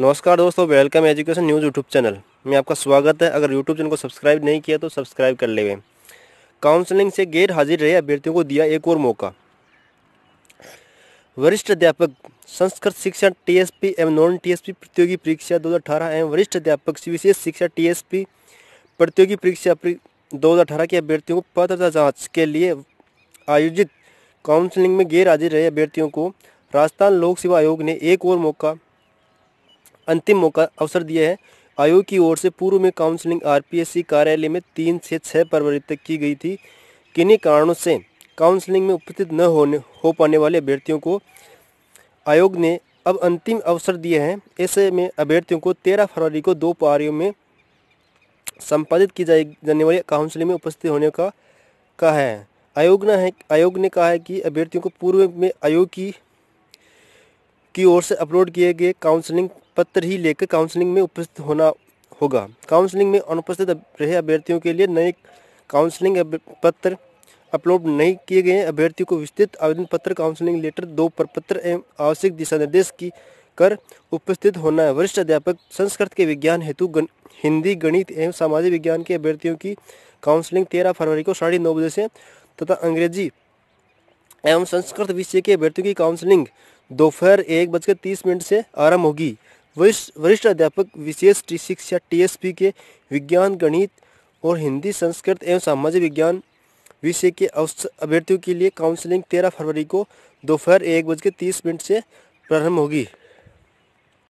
नमस्कार दोस्तों welcome education news YouTube channel में आपका स्वागत है अगर यूट्यूब चैनल को सब्सक्राइब नहीं किया तो सब्सक्राइब कर ले काउंसलिंग से गैर हाजिर रहे अभ्यर्थियों को दिया एक और मौका वरिष्ठ अध्यापक संस्कृत शिक्षा टीएसपी एवं नॉन टीएसपी प्रतियोगी परीक्षा 2018 एवं वरिष्ठ अध्यापक विशेष शिक्षा टीएसपी प्रतियोगी परीक्षा दो हज़ार के अभ्यर्थियों को पात्रता जाँच के लिए आयोजित काउंसलिंग में गैर हाजिर रहे अभ्यर्थियों को राजस्थान लोक सेवा आयोग ने एक और मौका अंतिम मौका अवसर दिया है आयोग की ओर से पूर्व में काउंसलिंग आरपीएससी कार्यालय में तीन से छः फरवरी तक की गई थी किन्हीं कारणों से काउंसलिंग में उपस्थित न होने हो पाने वाले अभ्यर्थियों को आयोग ने अब अंतिम अवसर दिए हैं ऐसे में अभ्यर्थियों को तेरह फरवरी को दो पारियों में संपादित की जाए जाने वाली काउंसलिंग में उपस्थित होने का कहा है आयोग ने है आयोग ने कहा है कि अभ्यर्थियों को पूर्व में आयोग की की ओर से अपलोड किए गए काउंसलिंग पत्र ही लेकर काउंसलिंग में उपस्थित होना होगा काउंसलिंग में अनुपस्थित रहे अभ्यर्थियों के लिए नए काउंसलिंग पत्र अपलोड नहीं किए गए अभ्यर्थियों को विस्तृत आवेदन पत्र काउंसलिंग लेटर दो प्रपत्र एवं आवश्यक दिशा निर्देश की कर उपस्थित होना है वरिष्ठ अध्यापक संस्कृत के विज्ञान हेतु गन, हिंदी गणित एवं सामाजिक विज्ञान के अभ्यर्थियों की काउंसलिंग तेरह फरवरी को साढ़े नौ बजे से तथा अंग्रेजी एवं संस्कृत विषय के अभ्यर्थियों की काउंसलिंग दोपहर एक बजकर तीस मिनट से आरंभ होगी वरिष्ठ वरिष्ठ अध्यापक विशेष टी सिक्स टी के विज्ञान गणित और हिंदी संस्कृत एवं सामाजिक विज्ञान विषय के अभ्यर्थियों के लिए काउंसलिंग तेरह फरवरी को दोपहर एक बज के तीस मिनट से प्रारंभ होगी